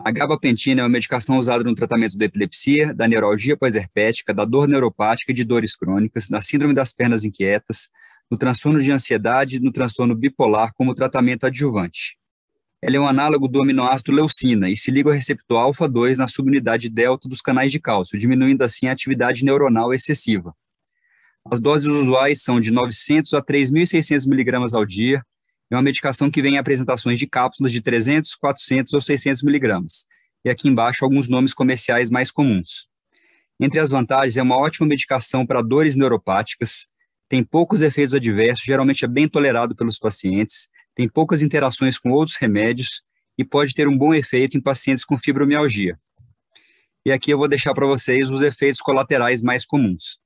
A gabapentina é uma medicação usada no tratamento da epilepsia, da neuralgia pós-herpética, da dor neuropática e de dores crônicas, da síndrome das pernas inquietas, no transtorno de ansiedade, no transtorno bipolar como tratamento adjuvante. Ela é um análogo do aminoácido leucina e se liga ao receptor alfa-2 na subunidade delta dos canais de cálcio, diminuindo assim a atividade neuronal excessiva. As doses usuais são de 900 a 3.600 miligramas ao dia, é uma medicação que vem em apresentações de cápsulas de 300, 400 ou 600 miligramas. E aqui embaixo alguns nomes comerciais mais comuns. Entre as vantagens, é uma ótima medicação para dores neuropáticas, tem poucos efeitos adversos, geralmente é bem tolerado pelos pacientes, tem poucas interações com outros remédios e pode ter um bom efeito em pacientes com fibromialgia. E aqui eu vou deixar para vocês os efeitos colaterais mais comuns.